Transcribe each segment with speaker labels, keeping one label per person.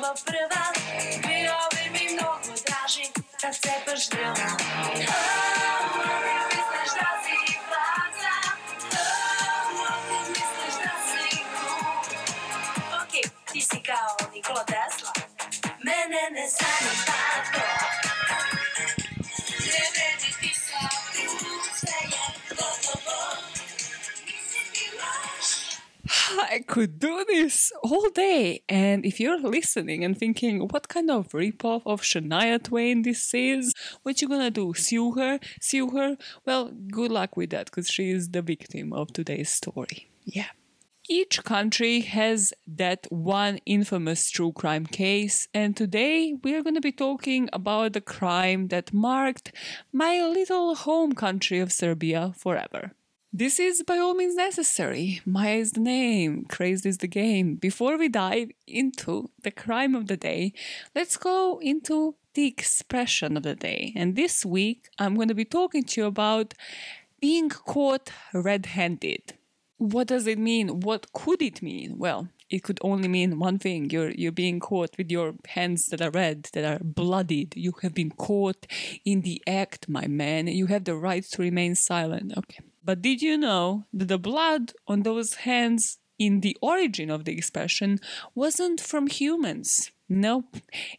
Speaker 1: в права Виновен ми много дражи Да се пъш дрела Мислиш да си влада Мислиш да си кул Окей, ти си као Никола Тесла Мене не стана тато Не ме ти писа I could do all day. And if you're listening and thinking, what kind of ripoff of Shania Twain this is, what you gonna do? Sue her? Sue her? Well, good luck with that, because she is the victim of today's story. Yeah each country has that one infamous true crime case, and today we are going to be talking about the crime that marked my little home country of Serbia forever. This is by all means necessary. Maya is the name, crazed is the game. Before we dive into the crime of the day, let's go into the expression of the day. And this week, I'm going to be talking to you about being caught red handed. What does it mean? What could it mean? Well, it could only mean one thing you're you're being caught with your hands that are red that are bloodied you have been caught in the act my man you have the right to remain silent okay but did you know that the blood on those hands in the origin of the expression wasn't from humans? No,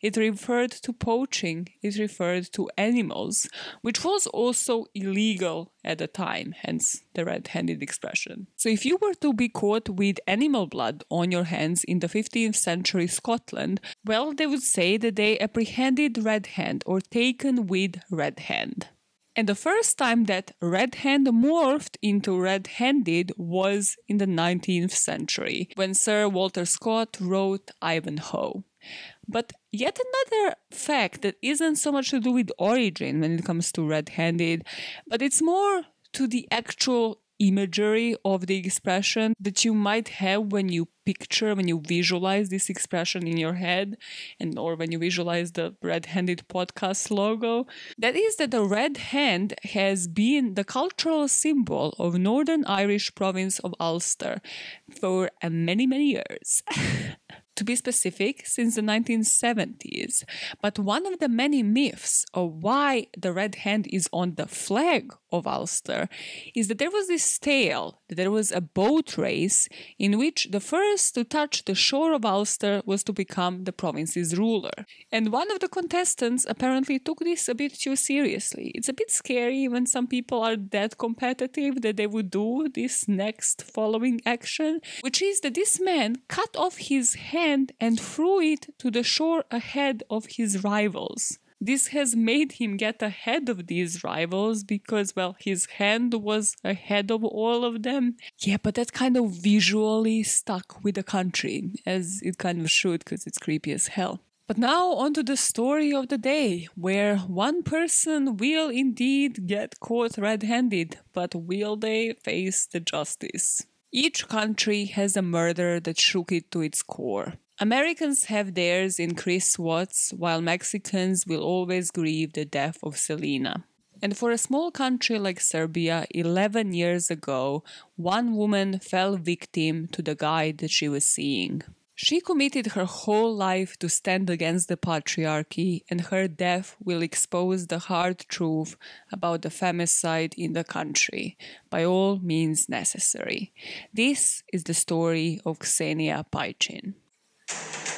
Speaker 1: it referred to poaching, it referred to animals, which was also illegal at the time, hence the red handed expression. So, if you were to be caught with animal blood on your hands in the 15th century Scotland, well, they would say that they apprehended red hand or taken with red hand. And the first time that red hand morphed into red handed was in the 19th century, when Sir Walter Scott wrote Ivanhoe. But yet another fact that isn't so much to do with origin when it comes to red handed, but it's more to the actual imagery of the expression that you might have when you picture, when you visualize this expression in your head, and or when you visualize the red-handed podcast logo. That is that the red hand has been the cultural symbol of Northern Irish province of Ulster for uh, many, many years. to be specific, since the 1970s. But one of the many myths of why the red hand is on the flag of Ulster is that there was this tale that there was a boat race in which the first to touch the shore of Ulster was to become the province's ruler. And one of the contestants apparently took this a bit too seriously. It's a bit scary when some people are that competitive that they would do this next following action, which is that this man cut off his hand and threw it to the shore ahead of his rivals. This has made him get ahead of these rivals because, well, his hand was ahead of all of them. Yeah, but that kind of visually stuck with the country, as it kind of should because it's creepy as hell. But now on to the story of the day, where one person will indeed get caught red handed, but will they face the justice? Each country has a murder that shook it to its core. Americans have theirs in Chris Watts, while Mexicans will always grieve the death of Selena. And for a small country like Serbia, 11 years ago, one woman fell victim to the guy that she was seeing. She committed her whole life to stand against the patriarchy, and her death will expose the hard truth about the femicide in the country by all means necessary. This is the story of Xenia Paichin you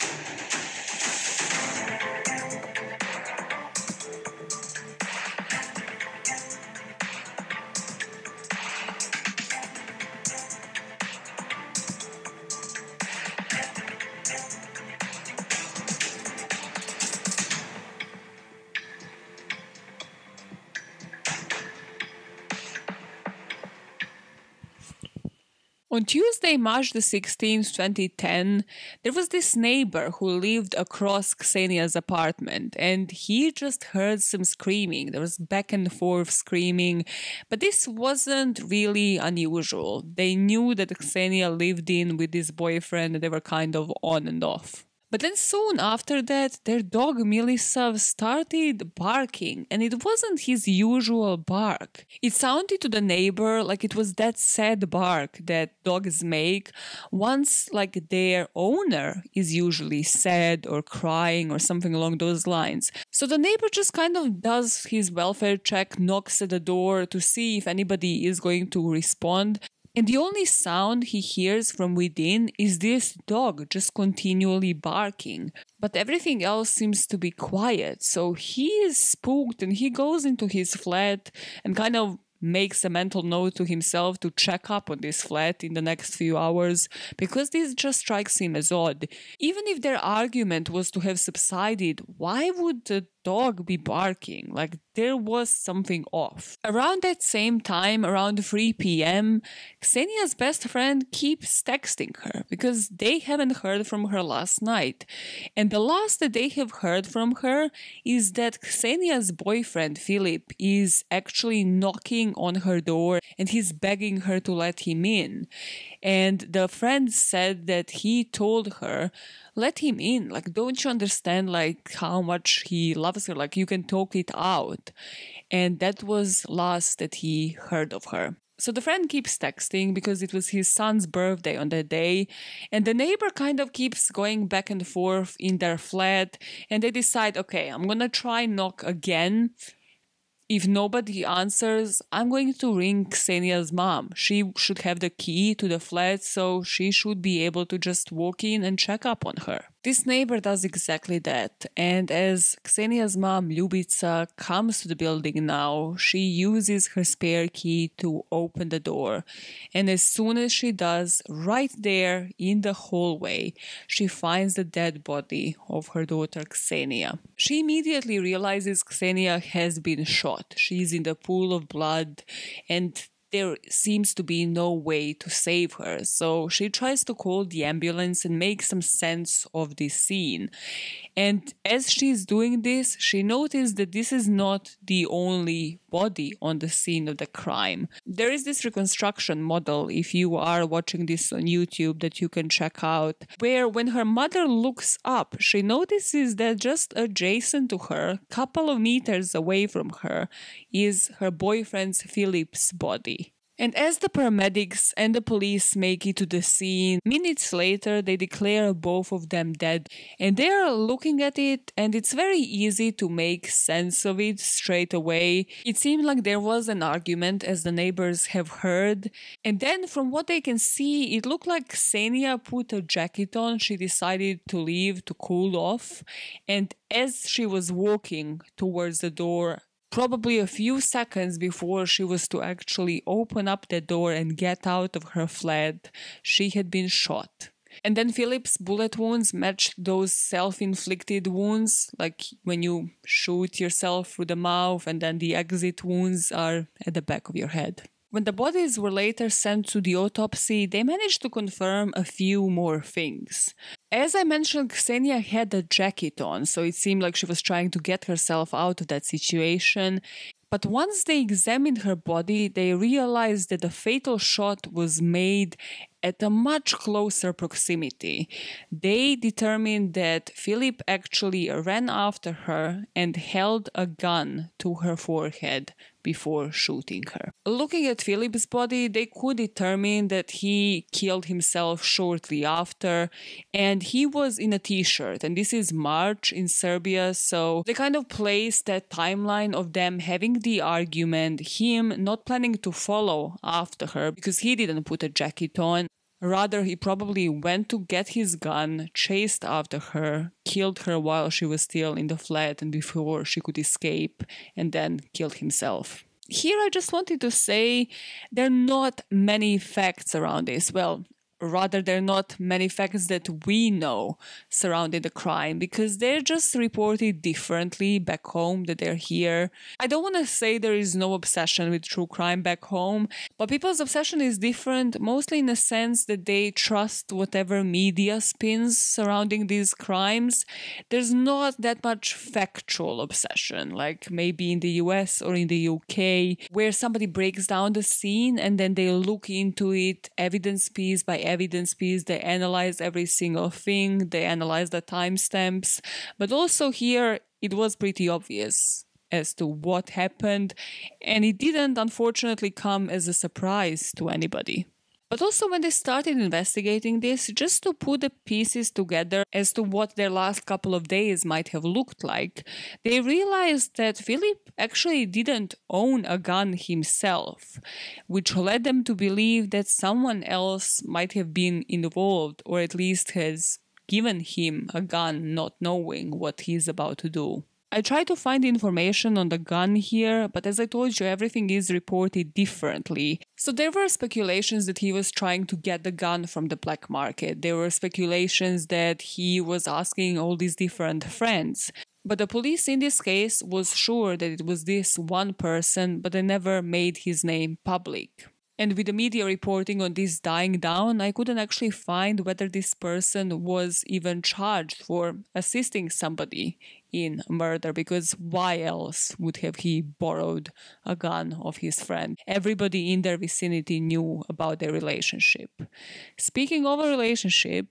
Speaker 1: On Tuesday, March the 16th, 2010, there was this neighbor who lived across Ksenia's apartment and he just heard some screaming. There was back and forth screaming, but this wasn't really unusual. They knew that Ksenia lived in with this boyfriend and they were kind of on and off. But then soon after that, their dog Milisav started barking, and it wasn't his usual bark. It sounded to the neighbor like it was that sad bark that dogs make once like their owner is usually sad or crying or something along those lines. So the neighbor just kind of does his welfare check, knocks at the door to see if anybody is going to respond, and the only sound he hears from within is this dog just continually barking. But everything else seems to be quiet, so he is spooked and he goes into his flat and kind of makes a mental note to himself to check up on this flat in the next few hours because this just strikes him as odd. Even if their argument was to have subsided, why would the dog be barking? Like there was something off. Around that same time, around 3 p.m., Xenia's best friend keeps texting her because they haven't heard from her last night. And the last that they have heard from her is that Xenia's boyfriend, Philip, is actually knocking on her door and he's begging her to let him in. And the friend said that he told her, let him in. Like, don't you understand, like, how much he loves her? Like, you can talk it out. And that was last that he heard of her. So the friend keeps texting because it was his son's birthday on that day. And the neighbor kind of keeps going back and forth in their flat. And they decide, okay, I'm going to try knock again if nobody answers, I'm going to ring Xenia's mom. She should have the key to the flat, so she should be able to just walk in and check up on her. This neighbor does exactly that. And as Ksenia's mom, Lubitsa, comes to the building now, she uses her spare key to open the door. And as soon as she does, right there in the hallway, she finds the dead body of her daughter Ksenia. She immediately realizes Ksenia has been shot. She's in the pool of blood and there seems to be no way to save her, so she tries to call the ambulance and make some sense of this scene. And as she's doing this, she notices that this is not the only body on the scene of the crime. There is this reconstruction model, if you are watching this on YouTube, that you can check out, where when her mother looks up, she notices that just adjacent to her, couple of meters away from her, is her boyfriend's Philip's body. And as the paramedics and the police make it to the scene, minutes later they declare both of them dead. And they are looking at it, and it's very easy to make sense of it straight away. It seemed like there was an argument, as the neighbors have heard. And then, from what they can see, it looked like Xenia put a jacket on. She decided to leave to cool off. And as she was walking towards the door, probably a few seconds before she was to actually open up the door and get out of her flat, she had been shot. And then Philip's bullet wounds matched those self inflicted wounds, like when you shoot yourself through the mouth and then the exit wounds are at the back of your head. When the bodies were later sent to the autopsy, they managed to confirm a few more things. As I mentioned, Xenia had a jacket on, so it seemed like she was trying to get herself out of that situation. But once they examined her body, they realized that the fatal shot was made at a much closer proximity. They determined that Philip actually ran after her and held a gun to her forehead before shooting her. Looking at Philip's body, they could determine that he killed himself shortly after, and he was in a t shirt. And this is March in Serbia, so they kind of placed that timeline of them having the argument, him not planning to follow after her because he didn't put a jacket on, Rather, he probably went to get his gun, chased after her, killed her while she was still in the flat and before she could escape, and then killed himself. Here, I just wanted to say there are not many facts around this. Well, rather there are not many facts that we know surrounding the crime because they're just reported differently back home that they're here i don't want to say there is no obsession with true crime back home but people's obsession is different mostly in the sense that they trust whatever media spins surrounding these crimes there's not that much factual obsession like maybe in the us or in the uk where somebody breaks down the scene and then they look into it evidence piece by evidence evidence piece. They analyze every single thing. They analyze the timestamps. But also here, it was pretty obvious as to what happened. And it didn't, unfortunately, come as a surprise to anybody. But also when they started investigating this, just to put the pieces together as to what their last couple of days might have looked like, they realized that Philip actually didn't own a gun himself, which led them to believe that someone else might have been involved or at least has given him a gun not knowing what he's about to do. I tried to find information on the gun here, but as I told you, everything is reported differently. So there were speculations that he was trying to get the gun from the black market. There were speculations that he was asking all these different friends. But the police in this case was sure that it was this one person, but they never made his name public. And with the media reporting on this dying down, I couldn't actually find whether this person was even charged for assisting somebody in murder because why else would have he borrowed a gun of his friend everybody in their vicinity knew about their relationship speaking of a relationship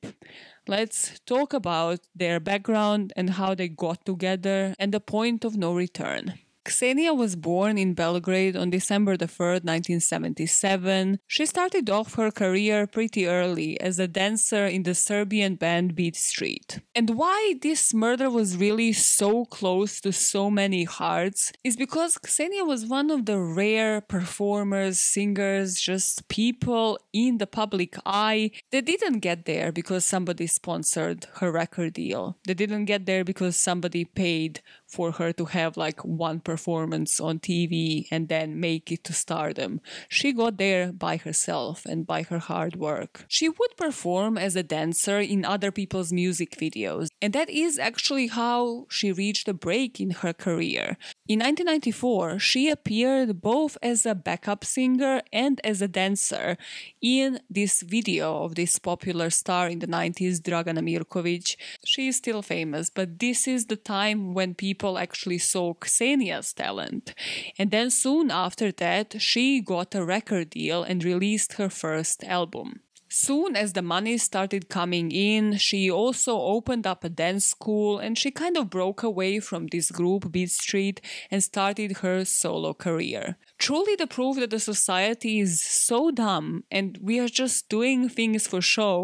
Speaker 1: let's talk about their background and how they got together and the point of no return Ksenia was born in Belgrade on December 3, 1977. She started off her career pretty early as a dancer in the Serbian band Beat Street. And why this murder was really so close to so many hearts is because Ksenia was one of the rare performers, singers, just people in the public eye that didn't get there because somebody sponsored her record deal. They didn't get there because somebody paid for her to have like one performance on TV and then make it to stardom. She got there by herself and by her hard work. She would perform as a dancer in other people's music videos, and that is actually how she reached a break in her career. In 1994, she appeared both as a backup singer and as a dancer in this video of this popular star in the 90s, Dragana Mirkovic. She is still famous, but this is the time when people people actually saw Ksenia's talent. And then soon after that, she got a record deal and released her first album. Soon as the money started coming in, she also opened up a dance school and she kind of broke away from this group Beat Street and started her solo career truly the proof that the society is so dumb and we are just doing things for show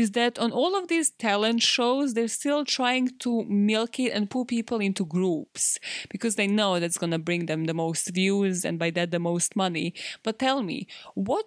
Speaker 1: is that on all of these talent shows, they're still trying to milk it and pull people into groups because they know that's going to bring them the most views and by that the most money. But tell me, what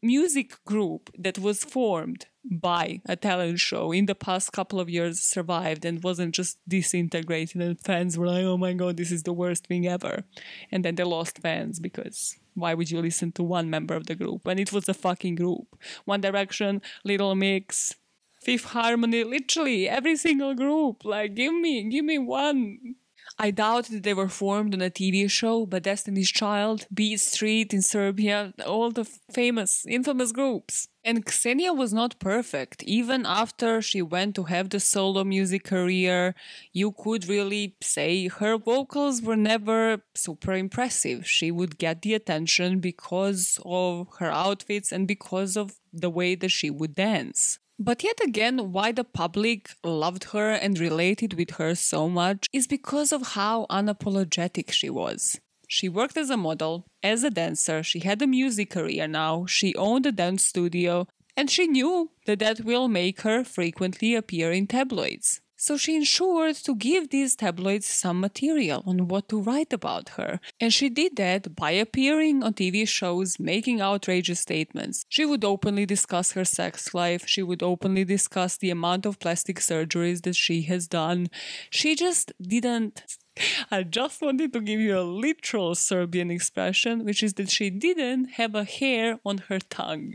Speaker 1: music group that was formed by a talent show in the past couple of years survived and wasn't just disintegrated and fans were like oh my god this is the worst thing ever and then they lost fans because why would you listen to one member of the group when it was a fucking group one direction little mix fifth harmony literally every single group like give me give me one I doubt that they were formed on a TV show, but Destiny's Child, Beat Street in Serbia, all the famous, infamous groups. And Xenia was not perfect. Even after she went to have the solo music career, you could really say her vocals were never super impressive. She would get the attention because of her outfits and because of the way that she would dance. But yet again, why the public loved her and related with her so much is because of how unapologetic she was. She worked as a model, as a dancer, she had a music career now, she owned a dance studio, and she knew that that will make her frequently appear in tabloids. So she ensured to give these tabloids some material on what to write about her, and she did that by appearing on TV shows making outrageous statements. She would openly discuss her sex life, she would openly discuss the amount of plastic surgeries that she has done. She just didn't I just wanted to give you a literal Serbian expression, which is that she didn't have a hair on her tongue.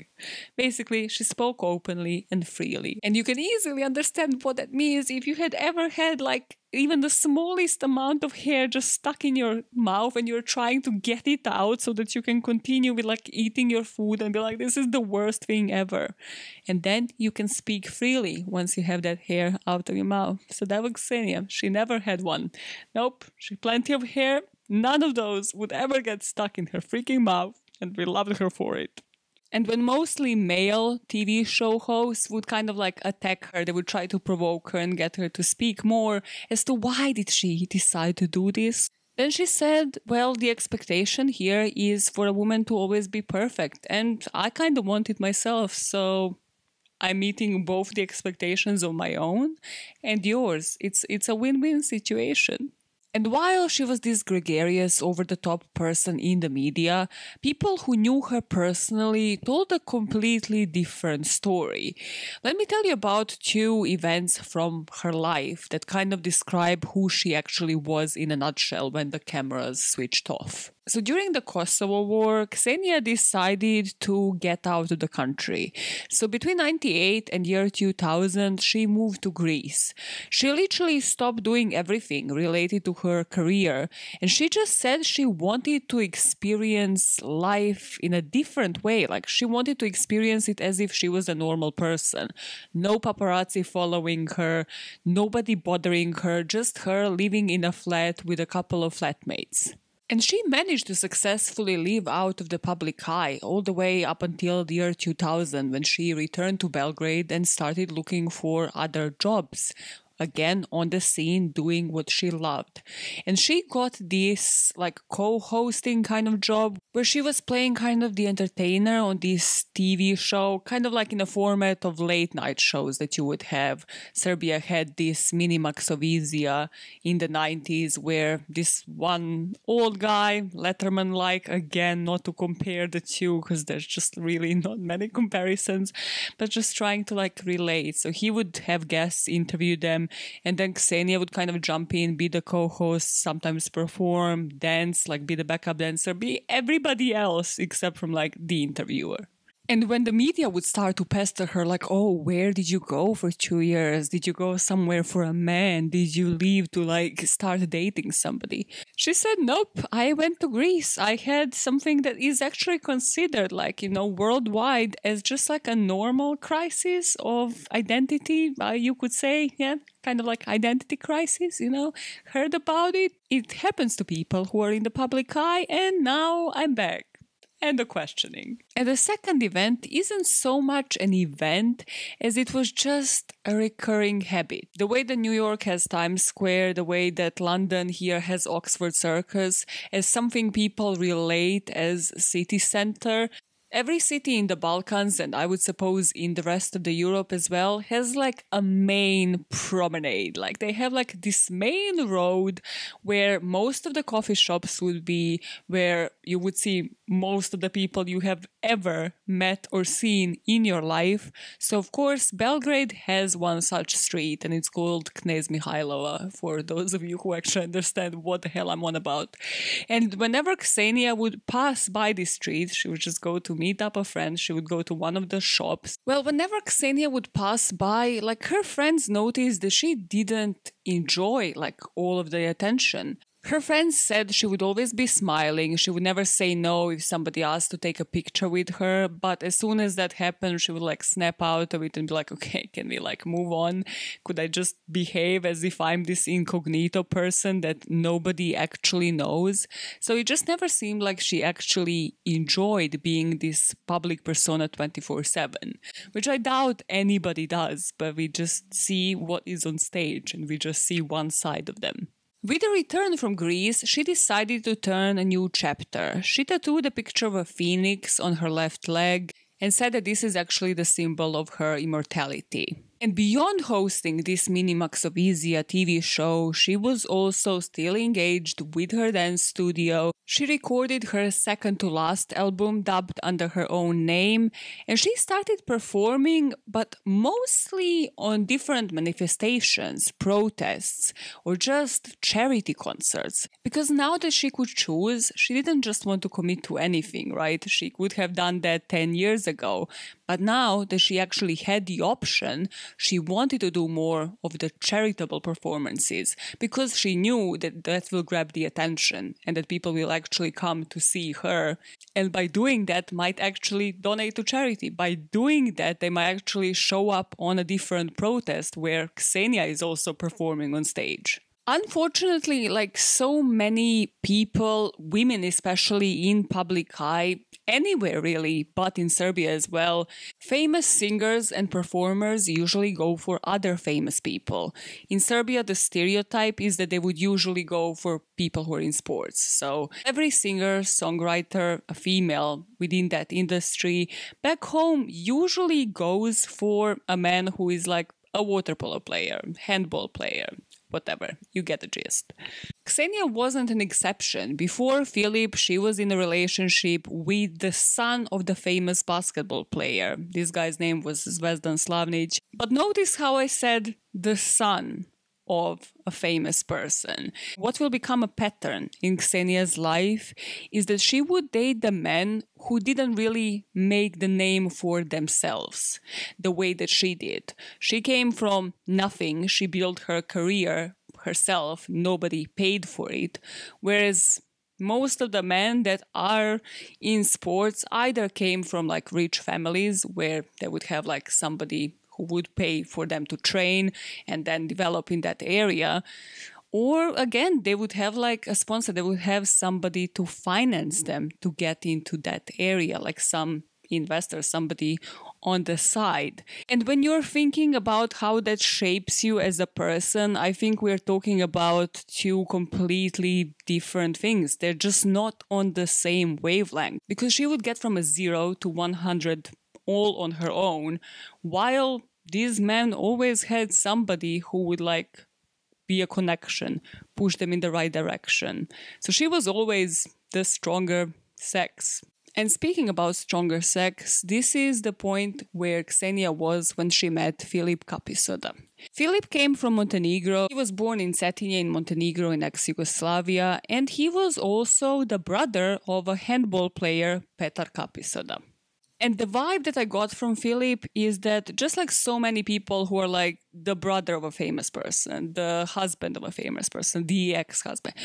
Speaker 1: Basically, she spoke openly and freely. And you can easily understand what that means if you had ever had, like, even the smallest amount of hair just stuck in your mouth and you're trying to get it out so that you can continue with like eating your food and be like this is the worst thing ever and then you can speak freely once you have that hair out of your mouth so that was xenia she never had one nope she plenty of hair none of those would ever get stuck in her freaking mouth and we loved her for it and when mostly male TV show hosts would kind of like attack her, they would try to provoke her and get her to speak more as to why did she decide to do this. Then she said, Well, the expectation here is for a woman to always be perfect. And I kind of want it myself. So I'm meeting both the expectations of my own and yours. It's, it's a win win situation. And while she was this gregarious, over the top person in the media, people who knew her personally told a completely different story. Let me tell you about two events from her life that kind of describe who she actually was in a nutshell when the cameras switched off. So during the Kosovo War, Ksenia decided to get out of the country. So between 98 and year 2000, she moved to Greece. She literally stopped doing everything related to her career and she just said she wanted to experience life in a different way. Like she wanted to experience it as if she was a normal person. No paparazzi following her, nobody bothering her, just her living in a flat with a couple of flatmates. And she managed to successfully live out of the public eye all the way up until the year 2000 when she returned to Belgrade and started looking for other jobs, again on the scene doing what she loved. And she got this like co hosting kind of job where she was playing kind of the entertainer on this TV show, kind of like in the format of late night shows that you would have. Serbia had this mini Maxovizia in the 90s where this one old guy, Letterman like, again, not to compare the two because there's just really not many comparisons, but just trying to like relate. So he would have guests interview them and then Xenia would kind of jump in, be the co host, sometimes perform, dance, like be the backup dancer, be everybody else except from like the interviewer. And when the media would start to pester her, like, oh, where did you go for two years? Did you go somewhere for a man? Did you leave to like start dating somebody? She said, nope, I went to Greece. I had something that is actually considered like, you know, worldwide as just like a normal crisis of identity, uh, you could say. Yeah kind of like identity crisis, you know, heard about it. It happens to people who are in the public eye, and now I'm back. And the questioning. And the second event isn't so much an event as it was just a recurring habit. The way that New York has Times Square, the way that London here has Oxford Circus, as something people relate as city center, every city in the Balkans and I would suppose in the rest of the Europe as well has like a main promenade. Like they have like this main road where most of the coffee shops would be, where you would see most of the people you have ever met or seen in your life. So of course Belgrade has one such street and it's called Knez Mihailova for those of you who actually understand what the hell I'm on about. And whenever Ksenia would pass by this street, she would just go to meet up a friends, she would go to one of the shops. Well, whenever Xenia would pass by, like her friends noticed that she didn't enjoy like all of the attention. Her friends said she would always be smiling, she would never say no if somebody asked to take a picture with her, but as soon as that happened, she would like snap out of it and be like, okay, can we like move on? Could I just behave as if I'm this incognito person that nobody actually knows? So it just never seemed like she actually enjoyed being this public persona 24 7, which I doubt anybody does, but we just see what is on stage and we just see one side of them. With the return from Greece, she decided to turn a new chapter. She tattooed a picture of a phoenix on her left leg and said that this is actually the symbol of her immortality. And beyond hosting this Mini Maxovisia TV show, she was also still engaged with her dance studio. She recorded her second to last album dubbed under her own name, and she started performing, but mostly on different manifestations, protests, or just charity concerts. Because now that she could choose, she didn't just want to commit to anything, right? She could have done that 10 years ago, but now that she actually had the option, she wanted to do more of the charitable performances because she knew that that will grab the attention and that people will actually come to see her. And by doing that, might actually donate to charity. By doing that, they might actually show up on a different protest where Xenia is also performing on stage. Unfortunately, like so many people, women especially in public eye, anywhere really, but in Serbia as well, famous singers and performers usually go for other famous people. In Serbia, the stereotype is that they would usually go for people who are in sports. So every singer, songwriter, a female within that industry back home usually goes for a man who is like a water polo player, handball player, whatever, you get the gist. Xenia wasn't an exception. Before Philip, she was in a relationship with the son of the famous basketball player. This guy's name was Zvezdan Slavnic. But notice how I said the son of a famous person. What will become a pattern in Xenia's life is that she would date the men who didn't really make the name for themselves the way that she did. She came from nothing, she built her career herself, nobody paid for it. Whereas most of the men that are in sports either came from like rich families where they would have like somebody who would pay for them to train and then develop in that area or again they would have like a sponsor they would have somebody to finance them to get into that area like some investor somebody on the side and when you're thinking about how that shapes you as a person i think we're talking about two completely different things they're just not on the same wavelength because she would get from a 0 to 100 all on her own while these men always had somebody who would like be a connection, push them in the right direction. So she was always the stronger sex. And speaking about stronger sex, this is the point where Xenia was when she met Filip Kapisoda. Filip came from Montenegro. He was born in Cetinje in Montenegro in ex Yugoslavia, and he was also the brother of a handball player, Petar Kapisoda. And the vibe that I got from Philip is that just like so many people who are like the brother of a famous person, the husband of a famous person, the ex husband,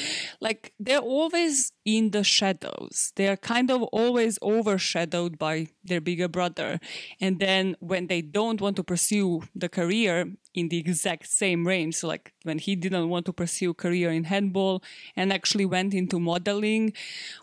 Speaker 1: like they're always in the shadows. They're kind of always overshadowed by their bigger brother. And then when they don't want to pursue the career in the exact same range, so like when he didn't want to pursue career in handball and actually went into modeling,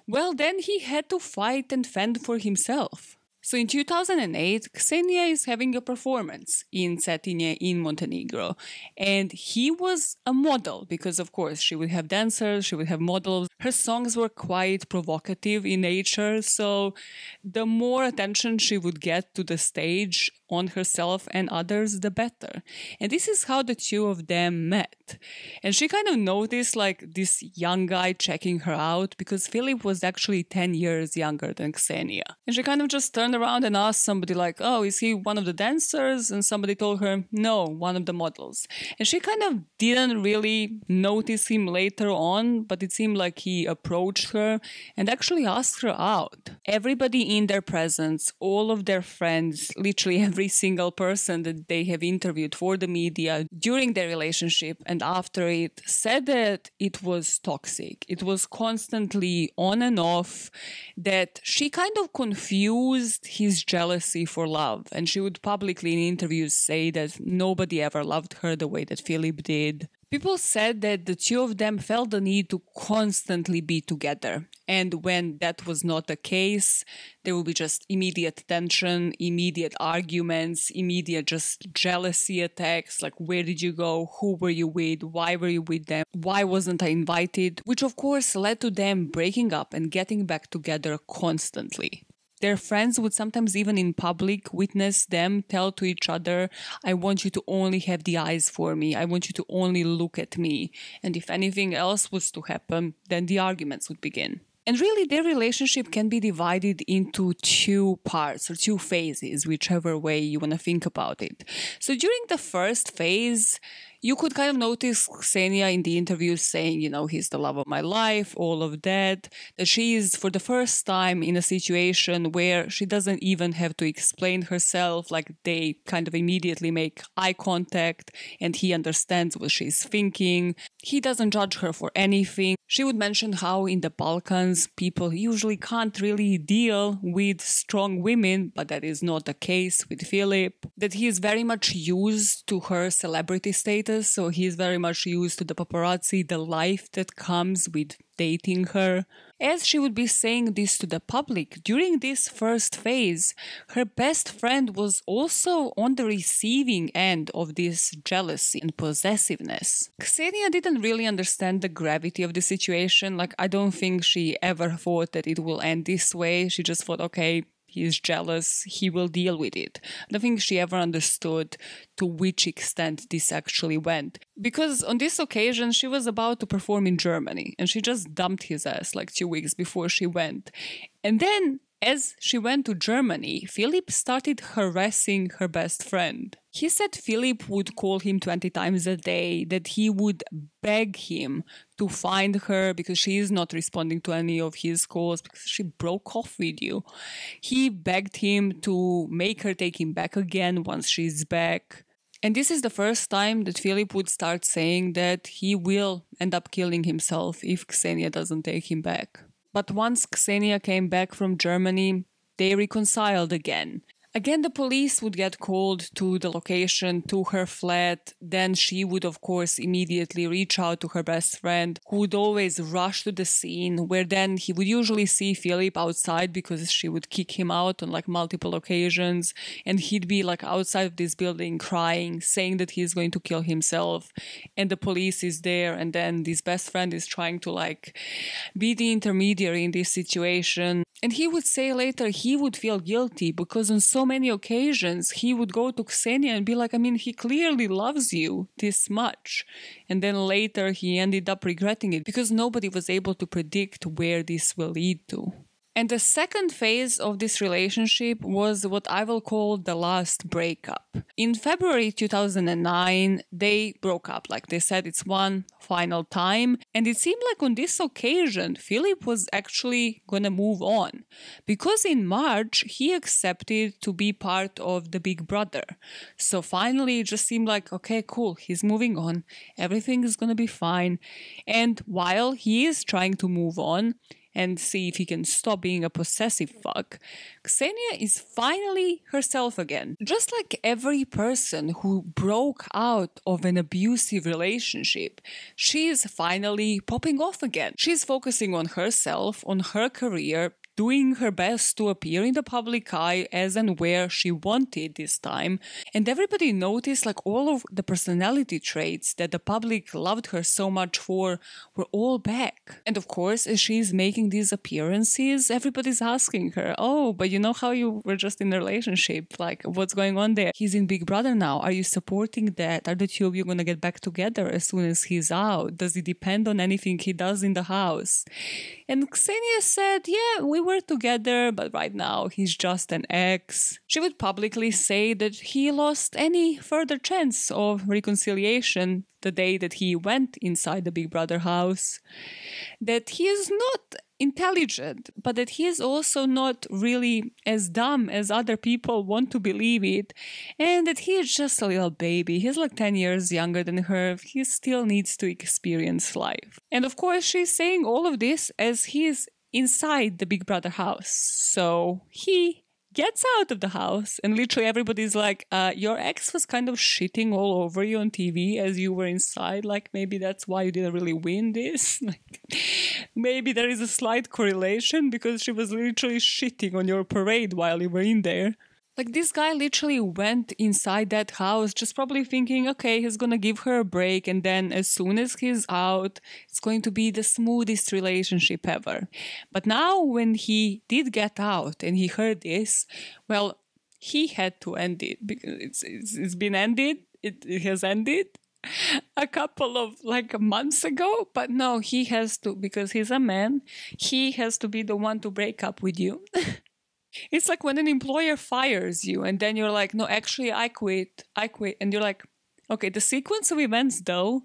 Speaker 1: well, then he had to fight and fend for himself so in 2008, Ksenia is having a performance in Cetinje in Montenegro. And he was a model because, of course, she would have dancers, she would have models. Her songs were quite provocative in nature. So the more attention she would get to the stage, on herself and others, the better. And this is how the two of them met. And she kind of noticed like this young guy checking her out because Philip was actually 10 years younger than Xenia. And she kind of just turned around and asked somebody, like, oh, is he one of the dancers? And somebody told her, no, one of the models. And she kind of didn't really notice him later on, but it seemed like he approached her and actually asked her out. Everybody in their presence, all of their friends, literally every single person that they have interviewed for the media during their relationship and after it said that it was toxic. It was constantly on and off, that she kind of confused his jealousy for love. And she would publicly in interviews say that nobody ever loved her the way that Philip did. People said that the two of them felt the need to constantly be together. And when that was not the case, there would be just immediate tension, immediate arguments, immediate just jealousy attacks like, where did you go? Who were you with? Why were you with them? Why wasn't I invited? Which, of course, led to them breaking up and getting back together constantly their friends would sometimes even in public witness them tell to each other i want you to only have the eyes for me i want you to only look at me and if anything else was to happen then the arguments would begin and really their relationship can be divided into two parts or two phases whichever way you want to think about it so during the first phase you could kind of notice Xenia in the interview saying, you know, he's the love of my life, all of that, that she is for the first time in a situation where she doesn't even have to explain herself. Like they kind of immediately make eye contact and he understands what she's thinking. He doesn't judge her for anything. She would mention how in the Balkans people usually can't really deal with strong women, but that is not the case with Philip. That he is very much used to her celebrity status so he's very much used to the paparazzi, the life that comes with dating her. As she would be saying this to the public, during this first phase, her best friend was also on the receiving end of this jealousy and possessiveness. Xenia didn't really understand the gravity of the situation. Like, I don't think she ever thought that it will end this way. She just thought, okay, he's jealous, he will deal with it. I don't think she ever understood to which extent this actually went. Because on this occasion, she was about to perform in Germany and she just dumped his ass like two weeks before she went. And then as she went to Germany, Philip started harassing her best friend. He said Philip would call him 20 times a day, that he would beg him to find her because she is not responding to any of his calls because she broke off with you. He begged him to make her take him back again once she's back. And this is the first time that Philip would start saying that he will end up killing himself if Xenia doesn't take him back. But once Ksenia came back from Germany, they reconciled again Again, the police would get called to the location, to her flat. Then she would, of course, immediately reach out to her best friend, who would always rush to the scene, where then he would usually see Philip outside because she would kick him out on like multiple occasions. And he'd be like outside of this building crying, saying that he's going to kill himself. And the police is there. And then this best friend is trying to like be the intermediary in this situation and he would say later he would feel guilty because on so many occasions he would go to Ksenia and be like, I mean, he clearly loves you this much. And then later he ended up regretting it because nobody was able to predict where this will lead to. And the second phase of this relationship was what I will call the last breakup. In February 2009, they broke up. Like they said, it's one final time. And it seemed like on this occasion, Philip was actually gonna move on. Because in March, he accepted to be part of the Big Brother. So finally, it just seemed like, okay, cool, he's moving on. Everything is gonna be fine. And while he is trying to move on, and see if he can stop being a possessive fuck, Xenia is finally herself again. Just like every person who broke out of an abusive relationship, she is finally popping off again. She's focusing on herself, on her career, doing her best to appear in the public eye as and where she wanted this time. And everybody noticed like all of the personality traits that the public loved her so much for were all back. And of course, as she's making these appearances, everybody's asking her, Oh, but you know how you were just in a relationship? Like, what's going on there? He's in Big Brother now. Are you supporting that? Are the two of you going to get back together as soon as he's out? Does it depend on anything he does in the house? And Xenia said, Yeah, we were together, but right now he's just an ex. She would publicly say that he lost any further chance of reconciliation the day that he went inside the Big Brother house, that he is not intelligent, but that he is also not really as dumb as other people want to believe it, and that he is just a little baby. He's like 10 years younger than her. He still needs to experience life. And of course, she's saying all of this as he is inside the Big Brother house. So he gets out of the house and literally everybody's like uh, your ex was kind of shitting all over you on tv as you were inside like maybe that's why you didn't really win this like maybe there is a slight correlation because she was literally shitting on your parade while you were in there like this guy literally went inside that house just probably thinking, okay, he's gonna give her a break, and then as soon as he's out, it's going to be the smoothest relationship ever. But now, when he did get out and he heard this, well, he had to end it because it's, it's, it's been ended, it, it has ended, a couple of like months ago but no he has to because he's a man he has to be the one to break up with you It's like when an employer fires you and then you're like, no, actually, I quit. I quit. And you're like, okay, the sequence of events though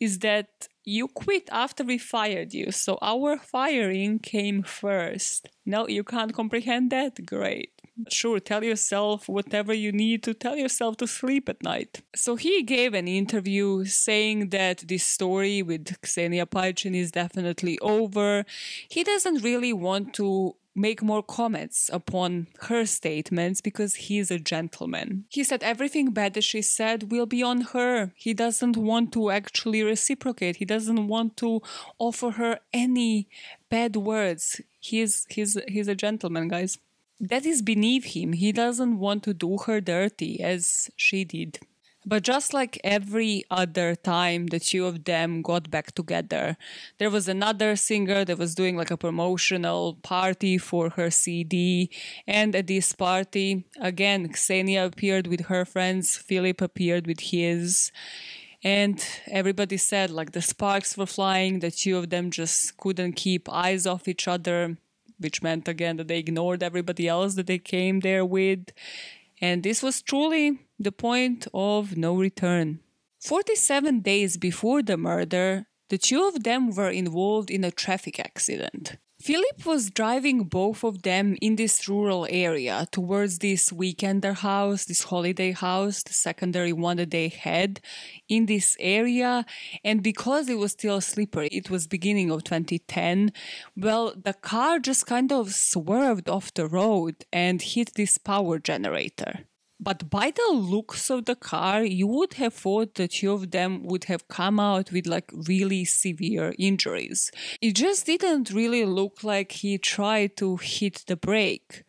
Speaker 1: is that you quit after we fired you. So our firing came first. No, you can't comprehend that? Great. Sure, tell yourself whatever you need to tell yourself to sleep at night. So he gave an interview saying that this story with Xenia Paichin is definitely over. He doesn't really want to make more comments upon her statements because he's a gentleman. He said everything bad that she said will be on her. He doesn't want to actually reciprocate. He doesn't want to offer her any bad words. He's he's he's a gentleman, guys. That is beneath him. He doesn't want to do her dirty as she did. But just like every other time the two of them got back together, there was another singer that was doing like a promotional party for her CD. And at this party, again, Xenia appeared with her friends, Philip appeared with his. And everybody said like the sparks were flying, the two of them just couldn't keep eyes off each other which meant again that they ignored everybody else that they came there with. And this was truly the point of no return. 47 days before the murder, the two of them were involved in a traffic accident. Philip was driving both of them in this rural area towards this weekender house, this holiday house, the secondary one that they had in this area. And because it was still slippery, it was beginning of 2010. Well, the car just kind of swerved off the road and hit this power generator. But by the looks of the car, you would have thought the two of them would have come out with like really severe injuries. It just didn't really look like he tried to hit the brake.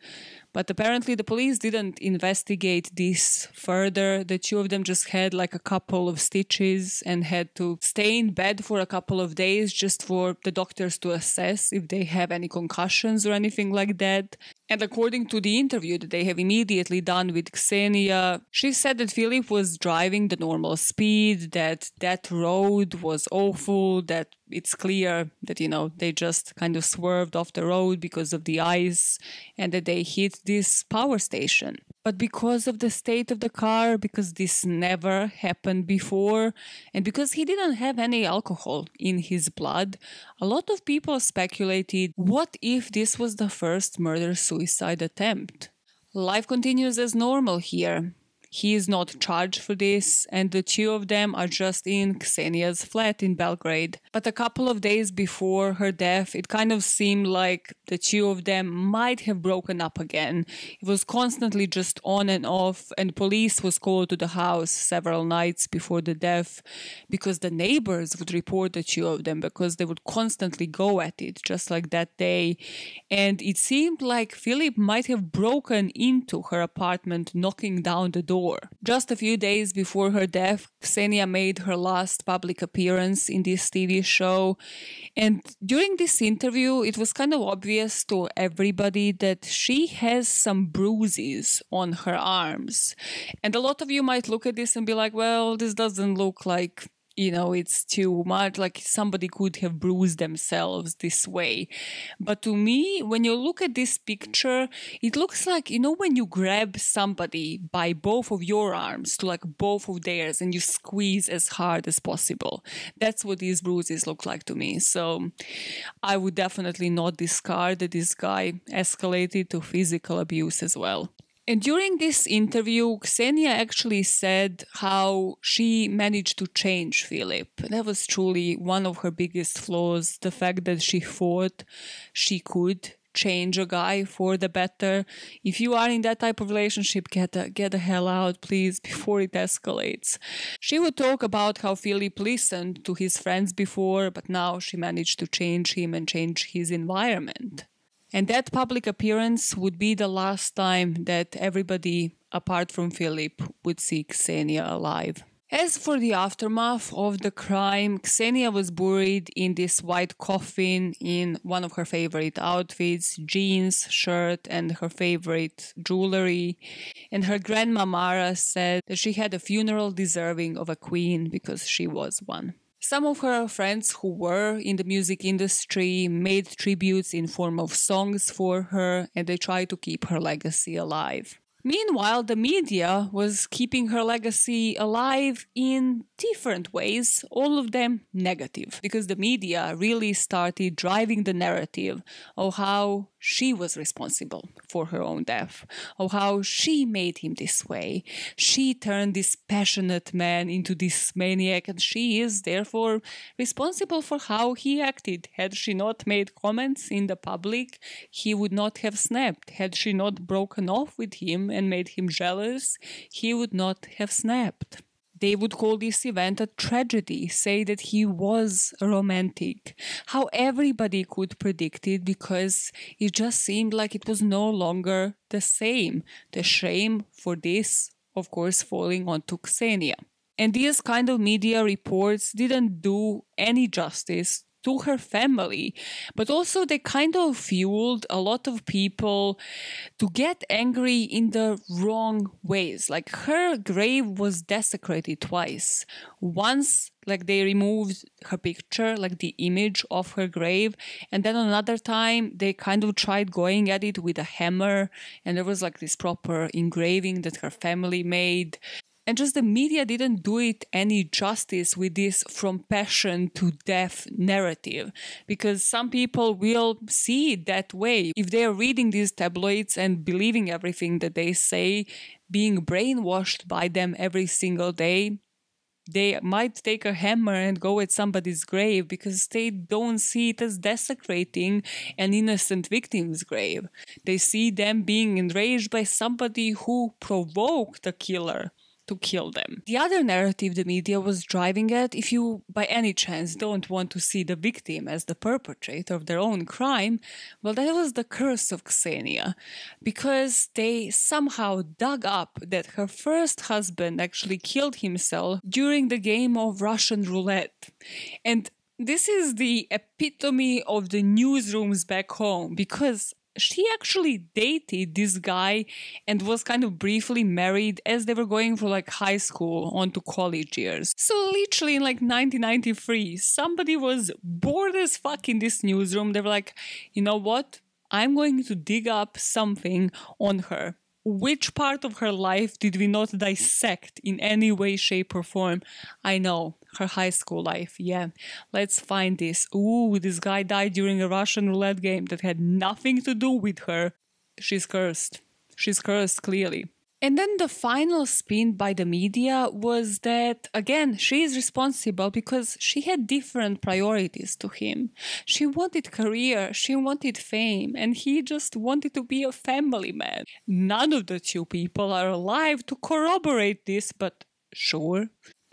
Speaker 1: But apparently, the police didn't investigate this further. The two of them just had like a couple of stitches and had to stay in bed for a couple of days just for the doctors to assess if they have any concussions or anything like that. And according to the interview that they have immediately done with Xenia, she said that Philip was driving the normal speed, that that road was awful, that it's clear that you know they just kind of swerved off the road because of the ice and that they hit this power station but because of the state of the car because this never happened before and because he didn't have any alcohol in his blood a lot of people speculated what if this was the first murder suicide attempt life continues as normal here he is not charged for this, and the two of them are just in Ksenia's flat in Belgrade. But a couple of days before her death, it kind of seemed like the two of them might have broken up again. It was constantly just on and off, and police was called to the house several nights before the death because the neighbors would report the two of them because they would constantly go at it, just like that day. And it seemed like Philip might have broken into her apartment, knocking down the door door. Just a few days before her death, Xenia made her last public appearance in this TV show. And during this interview, it was kind of obvious to everybody that she has some bruises on her arms. And a lot of you might look at this and be like, well, this doesn't look like you know it's too much like somebody could have bruised themselves this way but to me when you look at this picture it looks like you know when you grab somebody by both of your arms to like both of theirs and you squeeze as hard as possible that's what these bruises look like to me so i would definitely not discard that this guy escalated to physical abuse as well and during this interview, Xenia actually said how she managed to change Philip. That was truly one of her biggest flaws the fact that she thought she could change a guy for the better. If you are in that type of relationship, get the, get the hell out, please, before it escalates. She would talk about how Philip listened to his friends before, but now she managed to change him and change his environment. And that public appearance would be the last time that everybody, apart from Philip, would see Xenia alive. As for the aftermath of the crime, Xenia was buried in this white coffin in one of her favorite outfits jeans, shirt, and her favorite jewelry. And her grandma Mara said that she had a funeral deserving of a queen because she was one. Some of her friends who were in the music industry made tributes in form of songs for her and they tried to keep her legacy alive. Meanwhile, the media was keeping her legacy alive in different ways, all of them negative, because the media really started driving the narrative of how she was responsible for her own death, of how she made him this way. She turned this passionate man into this maniac, and she is therefore responsible for how he acted. Had she not made comments in the public, he would not have snapped. Had she not broken off with him and made him jealous, he would not have snapped. They would call this event a tragedy, say that he was romantic. How everybody could predict it because it just seemed like it was no longer the same. The shame for this, of course, falling onto Xenia. And these kind of media reports didn't do any justice to her family, but also they kind of fueled a lot of people to get angry in the wrong ways. Like her grave was desecrated twice. Once, like they removed her picture, like the image of her grave, and then another time they kind of tried going at it with a hammer, and there was like this proper engraving that her family made. And just the media didn't do it any justice with this from passion to death narrative, because some people will see it that way. If they are reading these tabloids and believing everything that they say, being brainwashed by them every single day, they might take a hammer and go at somebody's grave because they don't see it as desecrating an innocent victim's grave. They see them being enraged by somebody who provoked a killer to kill them. The other narrative the media was driving at if you, by any chance, don't want to see the victim as the perpetrator of their own crime, well, that was the curse of Xenia, because they somehow dug up that her first husband actually killed himself during the game of Russian roulette. And this is the epitome of the newsrooms back home because she actually dated this guy and was kind of briefly married as they were going from like high school on to college years. So literally in like 1993, somebody was bored as fuck in this newsroom. They were like, you know what? I'm going to dig up something on her. Which part of her life did we not dissect in any way, shape, or form? I know her high school life. Yeah, let's find this. Ooh, this guy died during a Russian roulette game that had nothing to do with her. She's cursed. She's cursed, clearly. And then the final spin by the media was that, again, she is responsible because she had different priorities to him. She wanted career, she wanted fame, and he just wanted to be a family man. None of the two people are alive to corroborate this, but sure,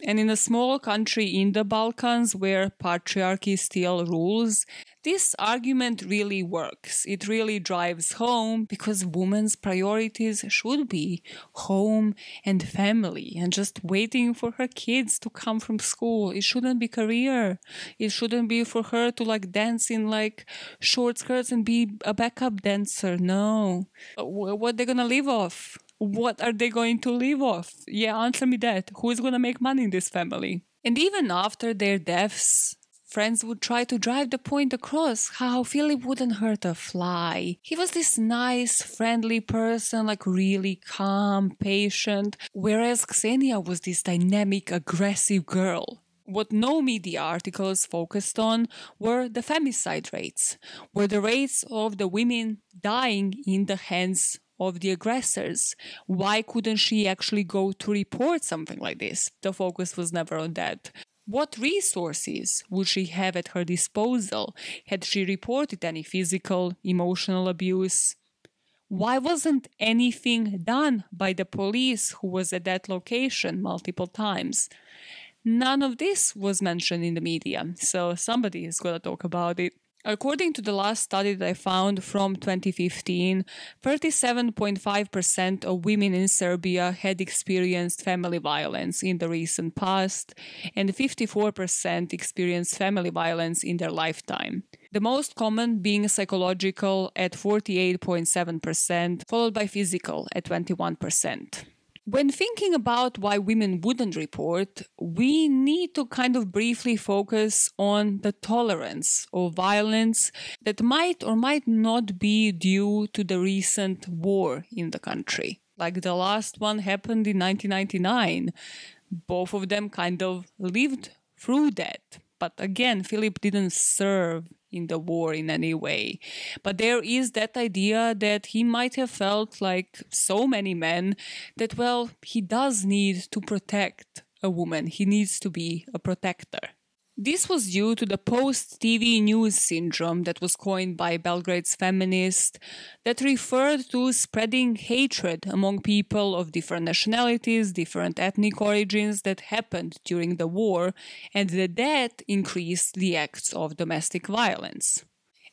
Speaker 1: and in a small country in the Balkans where patriarchy still rules, this argument really works. It really drives home because women's priorities should be home and family and just waiting for her kids to come from school. It shouldn't be career. It shouldn't be for her to like dance in like short skirts and be a backup dancer. No. Uh, what they're going to live off? what are they going to live off? Yeah, answer me that. Who is going to make money in this family? And even after their deaths, friends would try to drive the point across how Philip wouldn't hurt a fly. He was this nice, friendly person, like really calm, patient, whereas Xenia was this dynamic, aggressive girl. What no media articles focused on were the femicide rates, were the rates of the women dying in the hands of the aggressors. Why couldn't she actually go to report something like this? The focus was never on that. What resources would she have at her disposal had she reported any physical, emotional abuse? Why wasn't anything done by the police who was at that location multiple times? None of this was mentioned in the media, so somebody is going to talk about it. According to the last study that I found from 2015, 37.5% of women in Serbia had experienced family violence in the recent past, and 54% experienced family violence in their lifetime. The most common being psychological at 48.7%, followed by physical at 21%. When thinking about why women wouldn't report, we need to kind of briefly focus on the tolerance of violence that might or might not be due to the recent war in the country. Like the last one happened in 1999. Both of them kind of lived through that. But again, Philip didn't serve in the war in any way. But there is that idea that he might have felt like so many men that, well, he does need to protect a woman, he needs to be a protector. This was due to the post TV news syndrome that was coined by Belgrade's feminist that referred to spreading hatred among people of different nationalities, different ethnic origins that happened during the war, and that that increased the acts of domestic violence.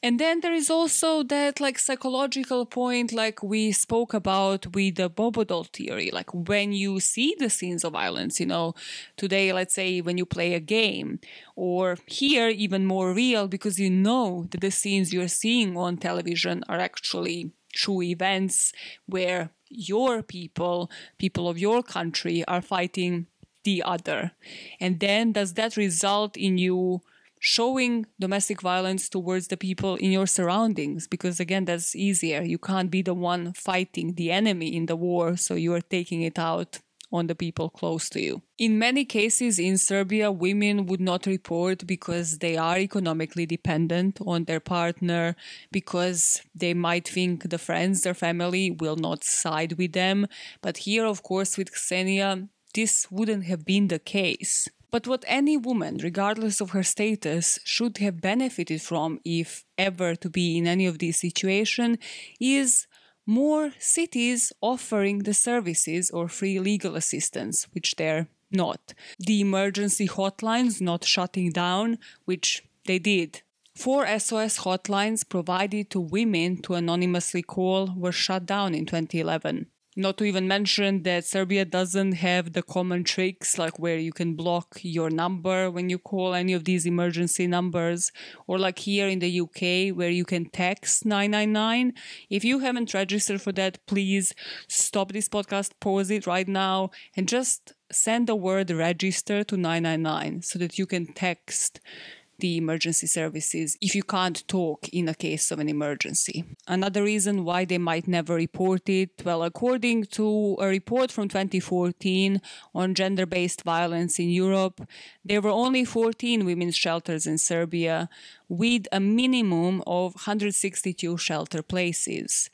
Speaker 1: And then there is also that like psychological point, like we spoke about with the Bobodol theory. Like when you see the scenes of violence, you know, today, let's say when you play a game, or here, even more real, because you know that the scenes you're seeing on television are actually true events where your people, people of your country, are fighting the other. And then does that result in you? showing domestic violence towards the people in your surroundings because again that's easier you can't be the one fighting the enemy in the war so you are taking it out on the people close to you. In many cases in Serbia, women would not report because they are economically dependent on their partner, because they might think the friends, their family will not side with them. But here, of course, with Ksenia, this wouldn't have been the case. But what any woman, regardless of her status, should have benefited from, if ever to be in any of these situations, is more cities offering the services or free legal assistance, which they're not. The emergency hotlines not shutting down, which they did. Four SOS hotlines provided to women to anonymously call were shut down in 2011. Not to even mention that Serbia doesn't have the common tricks like where you can block your number when you call any of these emergency numbers, or like here in the UK where you can text 999. If you haven't registered for that, please stop this podcast, pause it right now, and just send the word register to 999 so that you can text the emergency services if you can't talk in a case of an emergency. Another reason why they might never report it, well, according to a report from 2014 on gender based violence in Europe, there were only 14 women's shelters in Serbia with a minimum of 162 shelter places.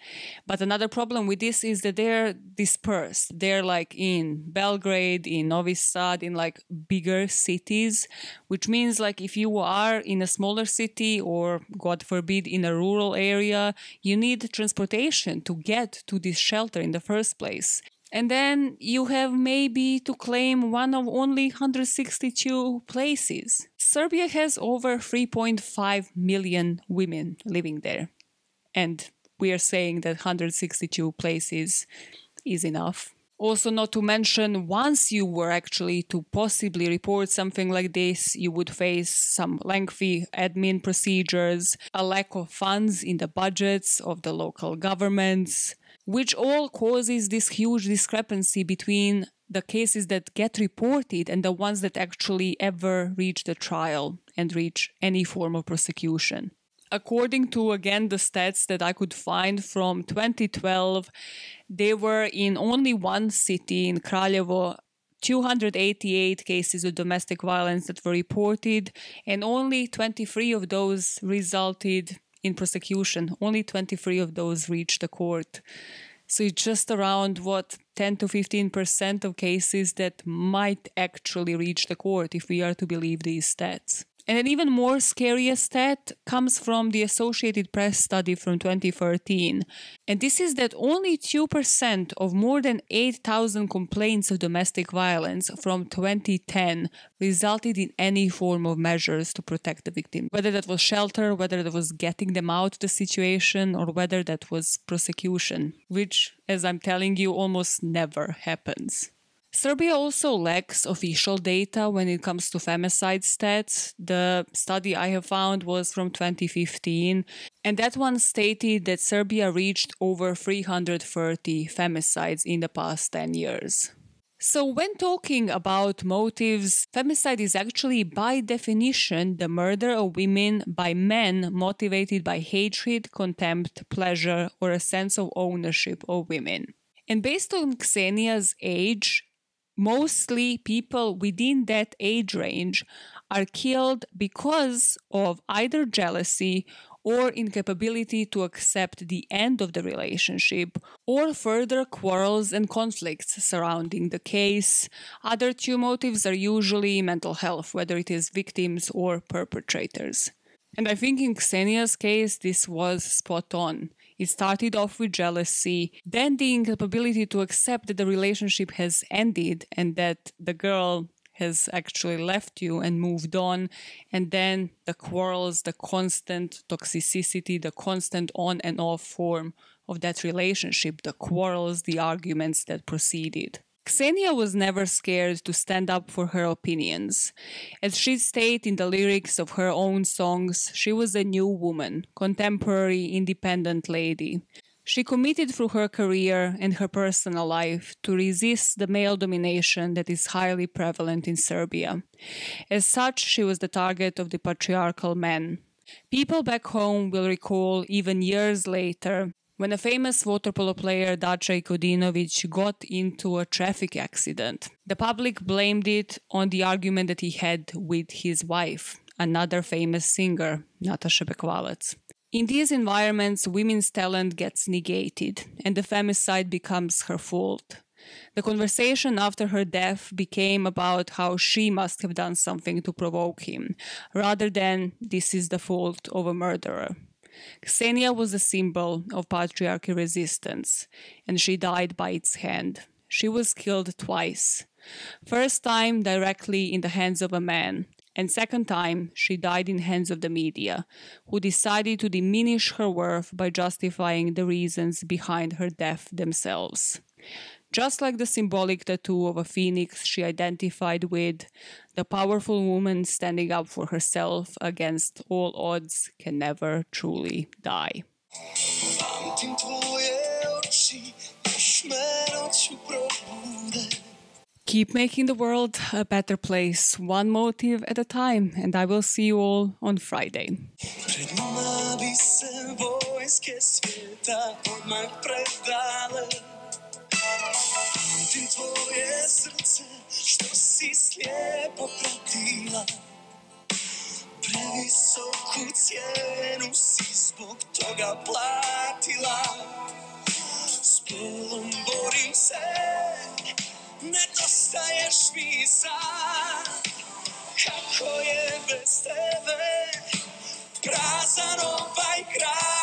Speaker 1: But another problem with this is that they're dispersed. They're like in Belgrade, in Novi Sad, in like bigger cities, which means like if you are in a smaller city or God forbid in a rural area, you need transportation to get to this shelter in the first place. And then you have maybe to claim one of only 162 places. Serbia has over 3.5 million women living there. And we are saying that 162 places is enough. Also, not to mention, once you were actually to possibly report something like this, you would face some lengthy admin procedures, a lack of funds in the budgets of the local governments, which all causes this huge discrepancy between the cases that get reported and the ones that actually ever reach the trial and reach any form of prosecution. According to again the stats that I could find from 2012, they were in only one city in Kraljevo 288 cases of domestic violence that were reported and only 23 of those resulted in prosecution. Only 23 of those reach the court. So it's just around what 10 to 15% of cases that might actually reach the court if we are to believe these stats. And an even more scary stat comes from the Associated Press study from 2013. And this is that only 2% of more than 8,000 complaints of domestic violence from 2010 resulted in any form of measures to protect the victim, whether that was shelter, whether that was getting them out of the situation, or whether that was prosecution, which, as I'm telling you, almost never happens. Serbia also lacks official data when it comes to femicide stats. The study I have found was from 2015, and that one stated that Serbia reached over 330 femicides in the past 10 years. So, when talking about motives, femicide is actually by definition the murder of women by men motivated by hatred, contempt, pleasure, or a sense of ownership of women. And based on Xenia's age, mostly people within that age range are killed because of either jealousy or incapability to accept the end of the relationship, or further quarrels and conflicts surrounding the case. Other two motives are usually mental health, whether it is victims or perpetrators. And I think in Xenia's case, this was spot on. It started off with jealousy, then the incapability to accept that the relationship has ended and that the girl has actually left you and moved on. And then the quarrels, the constant toxicity, the constant on and off form of that relationship, the quarrels, the arguments that proceeded. Xenia was never scared to stand up for her opinions. As she stated in the lyrics of her own songs, she was a new woman, contemporary, independent lady. She committed through her career and her personal life to resist the male domination that is highly prevalent in Serbia. As such, she was the target of the patriarchal men. People back home will recall, even years later, when a famous water polo player Dace Kodinovic got into a traffic accident. The public blamed it on the argument that he had with his wife, another famous singer, Natasha Bekvalec. In these environments, women's talent gets negated and the femicide becomes her fault. The conversation after her death became about how she must have done something to provoke him, rather than this is the fault of a murderer. Ksenia was a symbol of patriarchy resistance, and she died by its hand. She was killed twice. First time directly in the hands of a man, and second time she died in hands of the media, who decided to diminish her worth by justifying the reasons behind her death themselves. Just like the symbolic tattoo of a phoenix she identified with, the powerful woman standing up for herself against all odds can never truly die. Keep making the world a better place, one motive at a time, and I will see you all on Friday. Vidim tvoje srce što si slijepo pratila Previsoku cijenu si zbog toga platila S polom borim se, nedostaješ mi sad Kako je bez tebe prazan ovaj grad